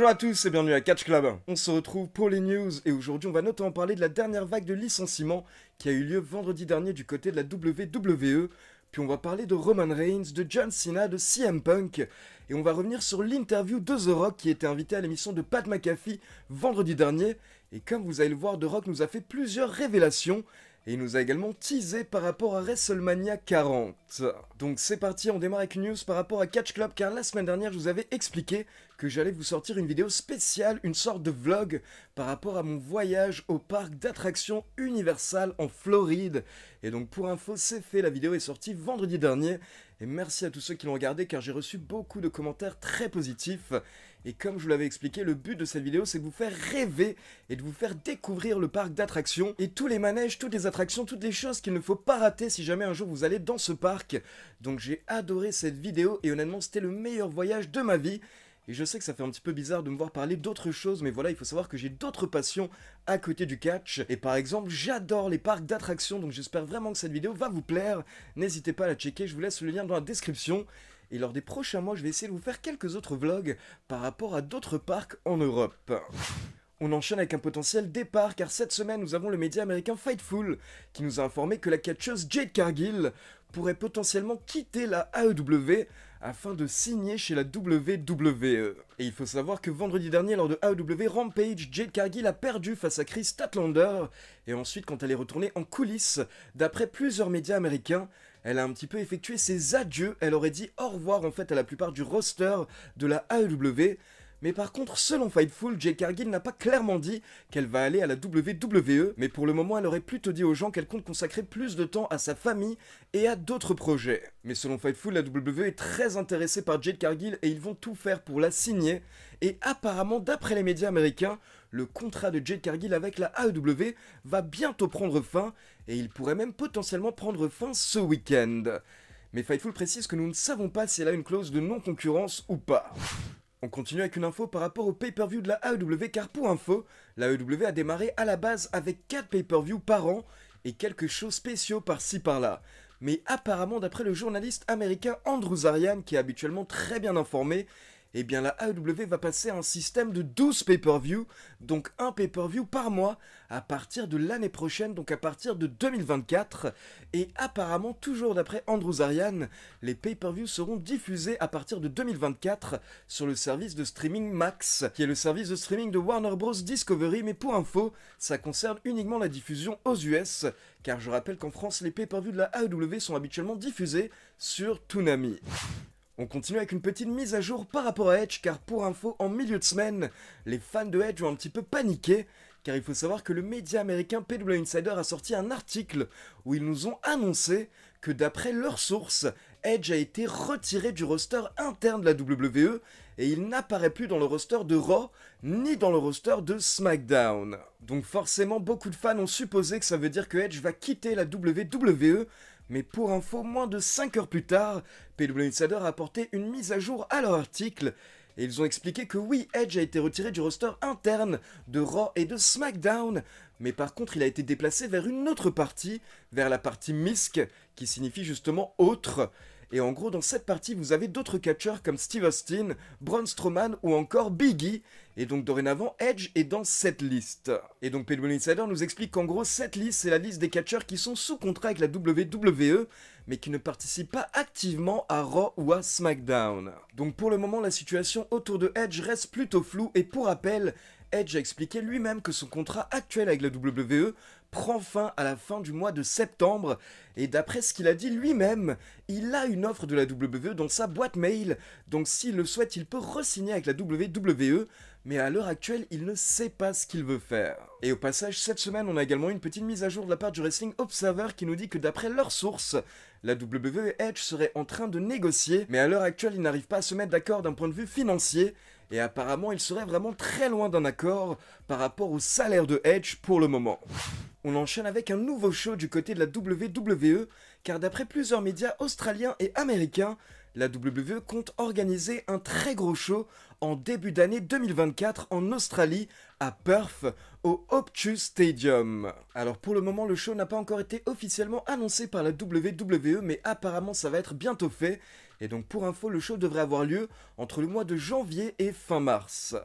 Bonjour à tous et bienvenue à Catch Club. On se retrouve pour les news et aujourd'hui on va notamment parler de la dernière vague de licenciements qui a eu lieu vendredi dernier du côté de la WWE. Puis on va parler de Roman Reigns, de John Cena, de CM Punk. Et on va revenir sur l'interview de The Rock qui était invité à l'émission de Pat McAfee vendredi dernier. Et comme vous allez le voir, The Rock nous a fait plusieurs révélations et il nous a également teasé par rapport à WrestleMania 40. Donc c'est parti, on démarre avec une news par rapport à Catch Club, car la semaine dernière je vous avais expliqué que j'allais vous sortir une vidéo spéciale, une sorte de vlog par rapport à mon voyage au parc d'attractions Universal en Floride. Et donc pour info, c'est fait, la vidéo est sortie vendredi dernier. Et merci à tous ceux qui l'ont regardé car j'ai reçu beaucoup de commentaires très positifs. Et comme je vous l'avais expliqué, le but de cette vidéo, c'est de vous faire rêver et de vous faire découvrir le parc d'attractions et tous les manèges, toutes les attractions, toutes les choses qu'il ne faut pas rater si jamais un jour vous allez dans ce parc. Donc j'ai adoré cette vidéo et honnêtement, c'était le meilleur voyage de ma vie. Et je sais que ça fait un petit peu bizarre de me voir parler d'autres choses, mais voilà, il faut savoir que j'ai d'autres passions à côté du catch. Et par exemple, j'adore les parcs d'attractions, donc j'espère vraiment que cette vidéo va vous plaire. N'hésitez pas à la checker, je vous laisse le lien dans la description et lors des prochains mois, je vais essayer de vous faire quelques autres vlogs par rapport à d'autres parcs en Europe. On enchaîne avec un potentiel départ car cette semaine nous avons le média américain Fightful qui nous a informé que la catcheuse Jade Cargill pourrait potentiellement quitter la AEW afin de signer chez la WWE. Et il faut savoir que vendredi dernier lors de AEW Rampage, Jade Cargill a perdu face à Chris Statlander et ensuite quand elle est retournée en coulisses, d'après plusieurs médias américains, elle a un petit peu effectué ses adieux, elle aurait dit au revoir en fait à la plupart du roster de la AEW mais par contre, selon Fightful, Jake Cargill n'a pas clairement dit qu'elle va aller à la WWE, mais pour le moment, elle aurait plutôt dit aux gens qu'elle compte consacrer plus de temps à sa famille et à d'autres projets. Mais selon Fightful, la WWE est très intéressée par Jade Cargill et ils vont tout faire pour la signer. Et apparemment, d'après les médias américains, le contrat de Jade Cargill avec la AEW va bientôt prendre fin et il pourrait même potentiellement prendre fin ce week-end. Mais Fightful précise que nous ne savons pas si elle a une clause de non-concurrence ou pas. On continue avec une info par rapport au pay-per-view de la AEW car pour info, la AEW a démarré à la base avec 4 pay-per-view par an et quelques shows spéciaux par-ci par-là. Mais apparemment, d'après le journaliste américain Andrew Zarian, qui est habituellement très bien informé, eh bien la AEW va passer à un système de 12 pay-per-view, donc un pay-per-view par mois à partir de l'année prochaine, donc à partir de 2024. Et apparemment, toujours d'après Andrew Zarian, les pay-per-view seront diffusés à partir de 2024 sur le service de streaming Max, qui est le service de streaming de Warner Bros. Discovery, mais pour info, ça concerne uniquement la diffusion aux US, car je rappelle qu'en France, les pay-per-view de la AEW sont habituellement diffusés sur Toonami. On continue avec une petite mise à jour par rapport à Edge, car pour info, en milieu de semaine, les fans de Edge ont un petit peu paniqué, car il faut savoir que le média américain PW Insider a sorti un article où ils nous ont annoncé que d'après leurs sources, Edge a été retiré du roster interne de la WWE et il n'apparaît plus dans le roster de Raw ni dans le roster de SmackDown. Donc forcément beaucoup de fans ont supposé que ça veut dire que Edge va quitter la WWE mais pour info, moins de 5 heures plus tard, PW Insider a apporté une mise à jour à leur article et ils ont expliqué que oui, Edge a été retiré du roster interne de Raw et de SmackDown, mais par contre il a été déplacé vers une autre partie, vers la partie MISC, qui signifie justement autre. Et en gros, dans cette partie, vous avez d'autres catcheurs comme Steve Austin, Braun Strowman ou encore Biggie et donc dorénavant, Edge est dans cette liste. Et donc Pedro Insider nous explique qu'en gros, cette liste, c'est la liste des catcheurs qui sont sous contrat avec la WWE, mais qui ne participent pas activement à Raw ou à SmackDown. Donc pour le moment, la situation autour de Edge reste plutôt floue, et pour rappel, Edge a expliqué lui-même que son contrat actuel avec la WWE prend fin à la fin du mois de septembre. Et d'après ce qu'il a dit lui-même, il a une offre de la WWE dans sa boîte mail. Donc s'il le souhaite, il peut resigner avec la WWE. Mais à l'heure actuelle, il ne sait pas ce qu'il veut faire. Et au passage, cette semaine, on a également une petite mise à jour de la part du Wrestling Observer qui nous dit que d'après leurs sources, la WWE Edge serait en train de négocier, mais à l'heure actuelle, ils n'arrivent pas à se mettre d'accord d'un point de vue financier et apparemment il serait vraiment très loin d'un accord par rapport au salaire de Edge pour le moment. On enchaîne avec un nouveau show du côté de la WWE, car d'après plusieurs médias australiens et américains, la WWE compte organiser un très gros show en début d'année 2024 en Australie, à Perth, au Optus Stadium. Alors pour le moment, le show n'a pas encore été officiellement annoncé par la WWE, mais apparemment ça va être bientôt fait, et donc pour info, le show devrait avoir lieu entre le mois de janvier et fin mars.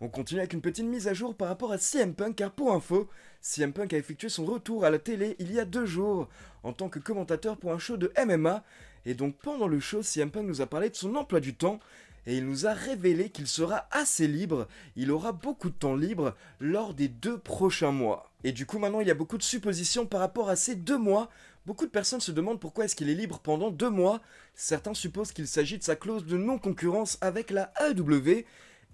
On continue avec une petite mise à jour par rapport à CM Punk, car pour info, CM Punk a effectué son retour à la télé il y a deux jours en tant que commentateur pour un show de MMA. Et donc pendant le show, CM Punk nous a parlé de son emploi du temps et il nous a révélé qu'il sera assez libre, il aura beaucoup de temps libre lors des deux prochains mois. Et du coup maintenant il y a beaucoup de suppositions par rapport à ces deux mois Beaucoup de personnes se demandent pourquoi est-ce qu'il est libre pendant deux mois. Certains supposent qu'il s'agit de sa clause de non-concurrence avec la AEW.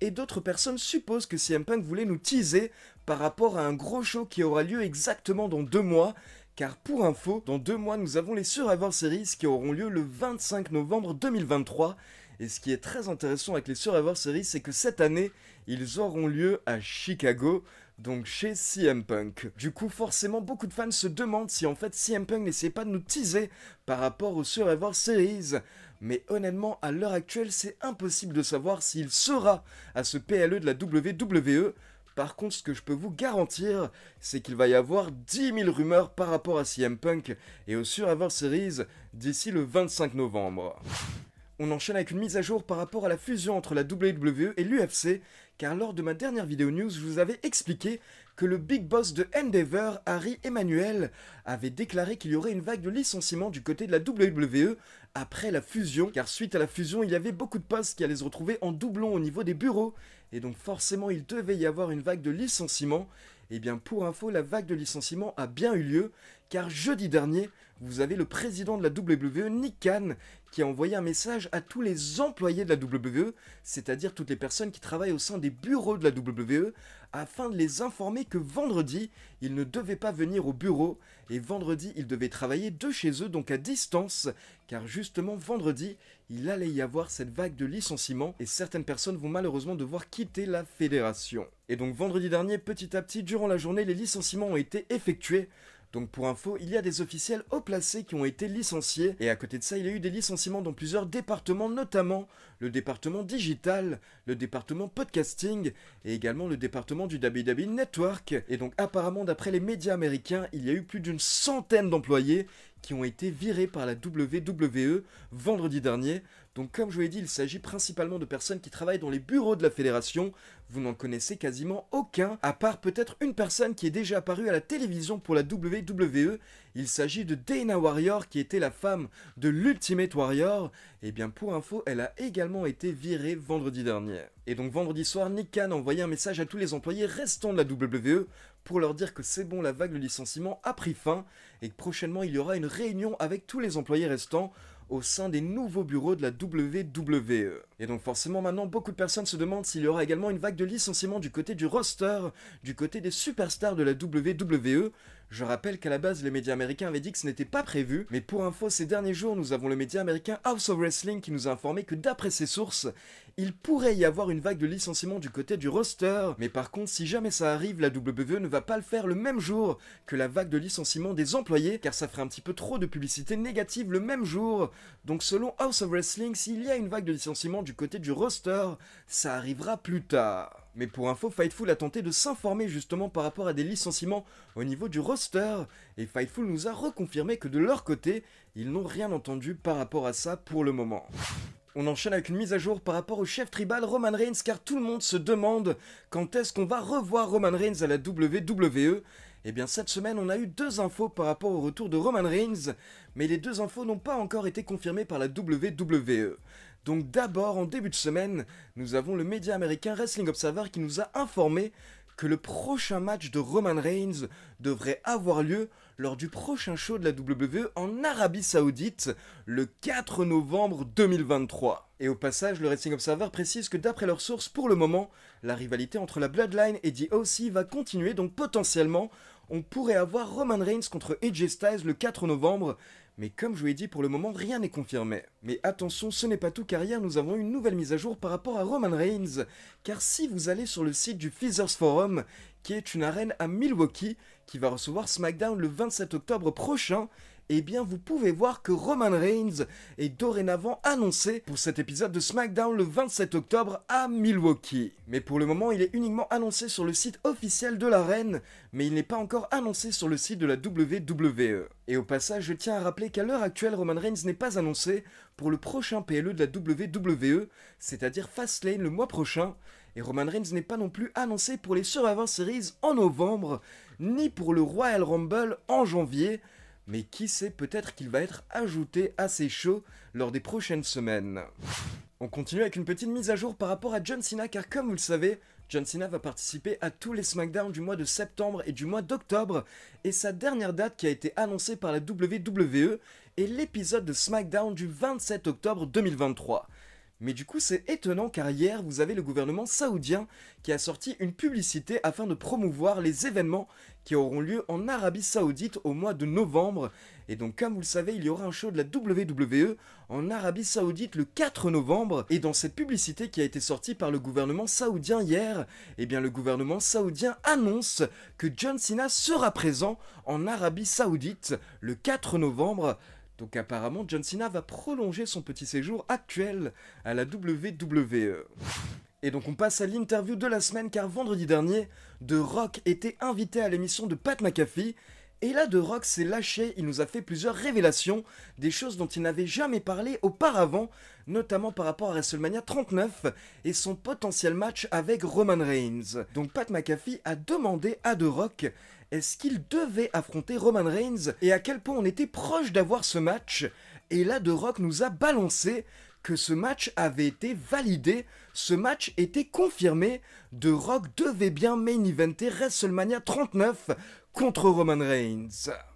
Et d'autres personnes supposent que CM Punk voulait nous teaser par rapport à un gros show qui aura lieu exactement dans deux mois. Car pour info, dans deux mois nous avons les Survivor Series qui auront lieu le 25 novembre 2023. Et ce qui est très intéressant avec les Survivor Series, c'est que cette année, ils auront lieu à Chicago donc chez CM Punk. Du coup, forcément, beaucoup de fans se demandent si en fait CM Punk n'essayait pas de nous teaser par rapport au Survivor Series. Mais honnêtement, à l'heure actuelle, c'est impossible de savoir s'il sera à ce PLE de la WWE. Par contre, ce que je peux vous garantir, c'est qu'il va y avoir 10 000 rumeurs par rapport à CM Punk et au Survivor Series d'ici le 25 novembre. On enchaîne avec une mise à jour par rapport à la fusion entre la WWE et l'UFC, car lors de ma dernière vidéo news, je vous avais expliqué que le big boss de Endeavor, Harry Emmanuel, avait déclaré qu'il y aurait une vague de licenciement du côté de la WWE après la fusion, car suite à la fusion, il y avait beaucoup de postes qui allaient se retrouver en doublon au niveau des bureaux, et donc forcément il devait y avoir une vague de licenciement Et eh bien pour info, la vague de licenciement a bien eu lieu, car jeudi dernier, vous avez le président de la WWE, Nick Khan, qui a envoyé un message à tous les employés de la WWE, c'est-à-dire toutes les personnes qui travaillent au sein des bureaux de la WWE, afin de les informer que vendredi, ils ne devaient pas venir au bureau, et vendredi, ils devaient travailler de chez eux, donc à distance, car justement vendredi, il allait y avoir cette vague de licenciements, et certaines personnes vont malheureusement devoir quitter la fédération. Et donc vendredi dernier, petit à petit, durant la journée, les licenciements ont été effectués, donc pour info, il y a des officiels haut placés qui ont été licenciés, et à côté de ça, il y a eu des licenciements dans plusieurs départements, notamment le département digital, le département podcasting, et également le département du WWE Network. Et donc apparemment, d'après les médias américains, il y a eu plus d'une centaine d'employés qui ont été virés par la WWE vendredi dernier. Donc comme je vous l'ai dit, il s'agit principalement de personnes qui travaillent dans les bureaux de la fédération. Vous n'en connaissez quasiment aucun, à part peut-être une personne qui est déjà apparue à la télévision pour la WWE. Il s'agit de Dana Warrior, qui était la femme de l'Ultimate Warrior. Et eh bien pour info, elle a également été virée vendredi dernier. Et donc vendredi soir, Nick Khan a envoyé un message à tous les employés restants de la WWE pour leur dire que c'est bon, la vague de licenciement a pris fin et que prochainement il y aura une réunion avec tous les employés restants au sein des nouveaux bureaux de la WWE. Et donc forcément maintenant, beaucoup de personnes se demandent s'il y aura également une vague de licenciement du côté du roster, du côté des superstars de la WWE. Je rappelle qu'à la base, les médias américains avaient dit que ce n'était pas prévu, mais pour info, ces derniers jours, nous avons le média américain House of Wrestling qui nous a informé que d'après ses sources, il pourrait y avoir une vague de licenciement du côté du roster, mais par contre, si jamais ça arrive, la WWE ne va pas le faire le même jour que la vague de licenciement des employés, car ça ferait un petit peu trop de publicité négative le même jour. Donc selon House of Wrestling, s'il y a une vague de licenciement du côté du roster, ça arrivera plus tard. Mais pour info, Fightful a tenté de s'informer justement par rapport à des licenciements au niveau du roster, et Fightful nous a reconfirmé que de leur côté, ils n'ont rien entendu par rapport à ça pour le moment. On enchaîne avec une mise à jour par rapport au chef tribal Roman Reigns car tout le monde se demande quand est-ce qu'on va revoir Roman Reigns à la WWE. Et eh bien cette semaine on a eu deux infos par rapport au retour de Roman Reigns, mais les deux infos n'ont pas encore été confirmées par la WWE. Donc d'abord, en début de semaine, nous avons le média américain Wrestling Observer qui nous a informé que le prochain match de Roman Reigns devrait avoir lieu lors du prochain show de la WWE en Arabie Saoudite le 4 novembre 2023. Et au passage, le Wrestling Observer précise que d'après leurs sources, pour le moment, la rivalité entre la Bloodline et The OC va continuer, donc potentiellement, on pourrait avoir Roman Reigns contre AJ Styles le 4 novembre mais comme je vous l'ai dit, pour le moment, rien n'est confirmé. Mais attention, ce n'est pas tout, car hier, nous avons une nouvelle mise à jour par rapport à Roman Reigns. Car si vous allez sur le site du Feathers Forum, qui est une arène à Milwaukee, qui va recevoir SmackDown le 27 octobre prochain, eh bien vous pouvez voir que Roman Reigns est dorénavant annoncé pour cet épisode de SmackDown le 27 octobre à Milwaukee. Mais pour le moment, il est uniquement annoncé sur le site officiel de reine, mais il n'est pas encore annoncé sur le site de la WWE. Et au passage, je tiens à rappeler qu'à l'heure actuelle, Roman Reigns n'est pas annoncé pour le prochain PLE de la WWE, c'est-à-dire Fastlane le mois prochain, et Roman Reigns n'est pas non plus annoncé pour les Survivor Series en novembre, ni pour le Royal Rumble en janvier, mais qui sait peut-être qu'il va être ajouté à ces shows lors des prochaines semaines. On continue avec une petite mise à jour par rapport à John Cena car comme vous le savez, John Cena va participer à tous les SmackDown du mois de septembre et du mois d'octobre et sa dernière date qui a été annoncée par la WWE est l'épisode de SmackDown du 27 octobre 2023. Mais du coup, c'est étonnant car hier, vous avez le gouvernement saoudien qui a sorti une publicité afin de promouvoir les événements qui auront lieu en Arabie Saoudite au mois de novembre. Et donc, comme vous le savez, il y aura un show de la WWE en Arabie Saoudite le 4 novembre. Et dans cette publicité qui a été sortie par le gouvernement saoudien hier, eh bien, le gouvernement saoudien annonce que John Cena sera présent en Arabie Saoudite le 4 novembre. Donc apparemment, John Cena va prolonger son petit séjour actuel à la WWE. Et donc on passe à l'interview de la semaine car vendredi dernier, The Rock était invité à l'émission de Pat McAfee et là, The Rock s'est lâché, il nous a fait plusieurs révélations, des choses dont il n'avait jamais parlé auparavant, notamment par rapport à WrestleMania 39 et son potentiel match avec Roman Reigns. Donc Pat McAfee a demandé à The Rock est-ce qu'il devait affronter Roman Reigns et à quel point on était proche d'avoir ce match Et là, The Rock nous a balancé que ce match avait été validé, ce match était confirmé, The Rock devait bien main eventer WrestleMania 39 contre Roman Reigns.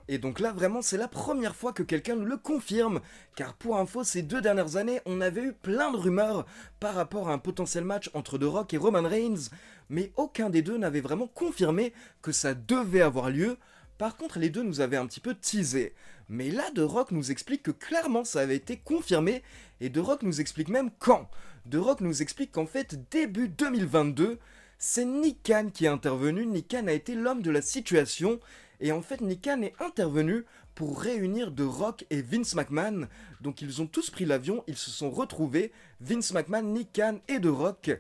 Et donc là vraiment c'est la première fois que quelqu'un nous le confirme, car pour info ces deux dernières années on avait eu plein de rumeurs par rapport à un potentiel match entre The Rock et Roman Reigns, mais aucun des deux n'avait vraiment confirmé que ça devait avoir lieu. Par contre, les deux nous avaient un petit peu teasé. Mais là, The Rock nous explique que clairement ça avait été confirmé, et The Rock nous explique même quand. The Rock nous explique qu'en fait, début 2022, c'est Nikan qui est intervenu. Nikan a été l'homme de la situation. Et en fait, Nikan est intervenu pour réunir The Rock et Vince McMahon. Donc ils ont tous pris l'avion, ils se sont retrouvés, Vince McMahon, Nikan et The Rock.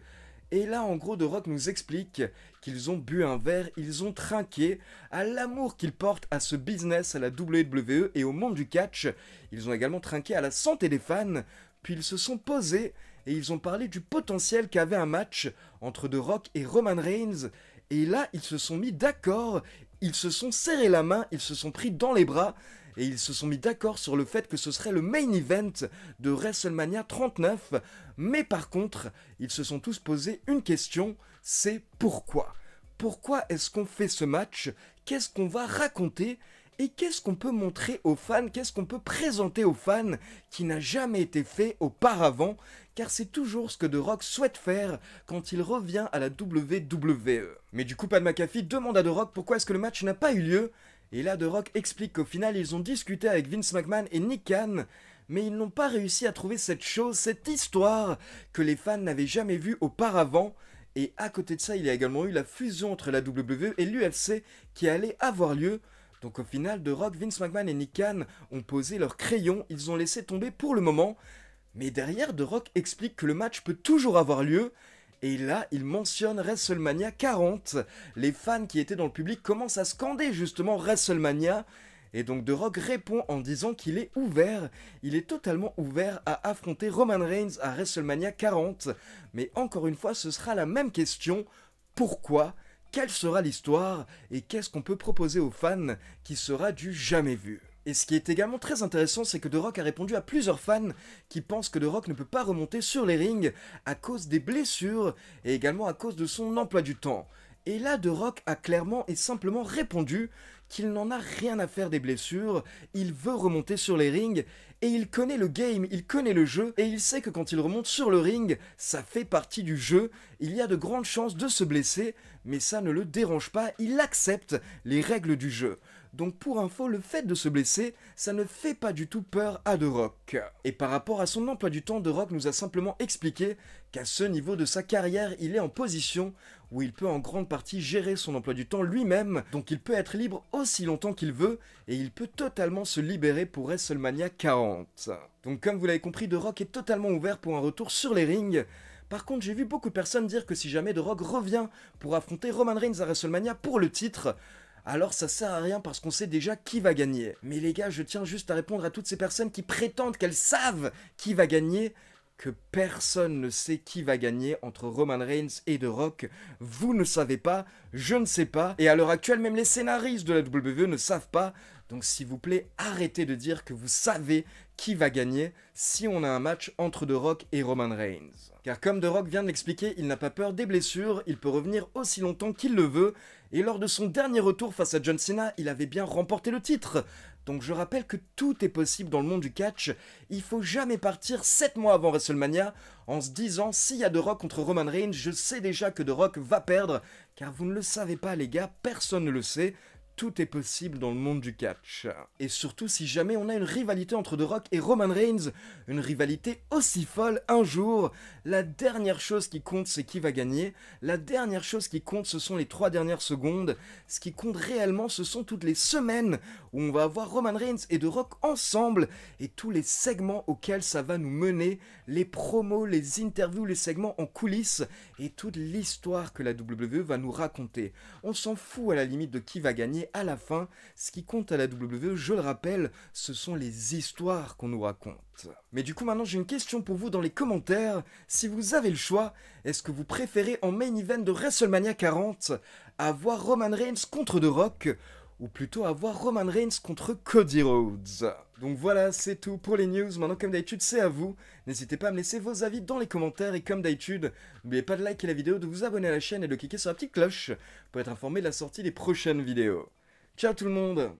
Et là, en gros, The Rock nous explique qu'ils ont bu un verre, ils ont trinqué à l'amour qu'ils portent à ce business, à la WWE et au monde du catch. Ils ont également trinqué à la santé des fans, puis ils se sont posés et ils ont parlé du potentiel qu'avait un match entre The Rock et Roman Reigns. Et là, ils se sont mis d'accord, ils se sont serrés la main, ils se sont pris dans les bras, et ils se sont mis d'accord sur le fait que ce serait le main event de WrestleMania 39. Mais par contre, ils se sont tous posé une question, c'est pourquoi Pourquoi est-ce qu'on fait ce match Qu'est-ce qu'on va raconter et qu'est-ce qu'on peut montrer aux fans, qu'est-ce qu'on peut présenter aux fans qui n'a jamais été fait auparavant, car c'est toujours ce que The Rock souhaite faire quand il revient à la WWE. Mais du coup, Pat McAfee demande à The Rock pourquoi est-ce que le match n'a pas eu lieu, et là, The Rock explique qu'au final, ils ont discuté avec Vince McMahon et Nick Khan, mais ils n'ont pas réussi à trouver cette chose, cette histoire que les fans n'avaient jamais vue auparavant. Et à côté de ça, il y a également eu la fusion entre la WWE et l'UFC qui allait avoir lieu. Donc au final, The Rock, Vince McMahon et Nick Khan ont posé leur crayon, ils ont laissé tomber pour le moment. Mais derrière, The Rock explique que le match peut toujours avoir lieu et là, il mentionne WrestleMania 40. Les fans qui étaient dans le public commencent à scander justement WrestleMania. Et donc De Rock répond en disant qu'il est ouvert, il est totalement ouvert à affronter Roman Reigns à WrestleMania 40. Mais encore une fois, ce sera la même question, pourquoi Quelle sera l'histoire Et qu'est-ce qu'on peut proposer aux fans qui sera du jamais vu et ce qui est également très intéressant, c'est que The Rock a répondu à plusieurs fans qui pensent que The Rock ne peut pas remonter sur les rings à cause des blessures et également à cause de son emploi du temps. Et là, The Rock a clairement et simplement répondu qu'il n'en a rien à faire des blessures, il veut remonter sur les rings, et il connaît le game, il connaît le jeu, et il sait que quand il remonte sur le ring, ça fait partie du jeu, il y a de grandes chances de se blesser, mais ça ne le dérange pas, il accepte les règles du jeu. Donc pour info, le fait de se blesser, ça ne fait pas du tout peur à The Rock. Et par rapport à son emploi du temps, The Rock nous a simplement expliqué qu'à ce niveau de sa carrière, il est en position où il peut en grande partie gérer son emploi du temps lui-même, donc il peut être libre aussi longtemps qu'il veut, et il peut totalement se libérer pour WrestleMania 40. Donc comme vous l'avez compris, The Rock est totalement ouvert pour un retour sur les rings, par contre, j'ai vu beaucoup de personnes dire que si jamais The Rock revient pour affronter Roman Reigns à WrestleMania pour le titre, alors ça sert à rien parce qu'on sait déjà qui va gagner. Mais les gars, je tiens juste à répondre à toutes ces personnes qui prétendent qu'elles savent qui va gagner que personne ne sait qui va gagner entre Roman Reigns et The Rock. Vous ne savez pas, je ne sais pas, et à l'heure actuelle, même les scénaristes de la WWE ne savent pas. Donc s'il vous plaît, arrêtez de dire que vous savez qui va gagner si on a un match entre The Rock et Roman Reigns. Car comme The Rock vient de l'expliquer, il n'a pas peur des blessures, il peut revenir aussi longtemps qu'il le veut, et lors de son dernier retour face à John Cena, il avait bien remporté le titre. Donc je rappelle que tout est possible dans le monde du catch, il faut jamais partir 7 mois avant WrestleMania en se disant s'il y a The Rock contre Roman Reigns, je sais déjà que The Rock va perdre, car vous ne le savez pas les gars, personne ne le sait, tout est possible dans le monde du catch. Et surtout si jamais on a une rivalité entre The Rock et Roman Reigns, une rivalité aussi folle un jour, la dernière chose qui compte c'est qui va gagner, la dernière chose qui compte ce sont les trois dernières secondes, ce qui compte réellement ce sont toutes les semaines où on va avoir Roman Reigns et The Rock ensemble et tous les segments auxquels ça va nous mener, les promos, les interviews, les segments en coulisses et toute l'histoire que la WWE va nous raconter. On s'en fout à la limite de qui va gagner à la fin, ce qui compte à la WWE, je le rappelle, ce sont les histoires qu'on nous raconte. Mais du coup maintenant j'ai une question pour vous dans les commentaires. Si vous avez le choix, est-ce que vous préférez en main event de WrestleMania 40 avoir Roman Reigns contre The Rock ou plutôt avoir Roman Reigns contre Cody Rhodes. Donc voilà, c'est tout pour les news. Maintenant, comme d'habitude, c'est à vous. N'hésitez pas à me laisser vos avis dans les commentaires et comme d'habitude, n'oubliez pas de liker la vidéo, de vous abonner à la chaîne et de cliquer sur la petite cloche pour être informé de la sortie des prochaines vidéos. tchau tout le monde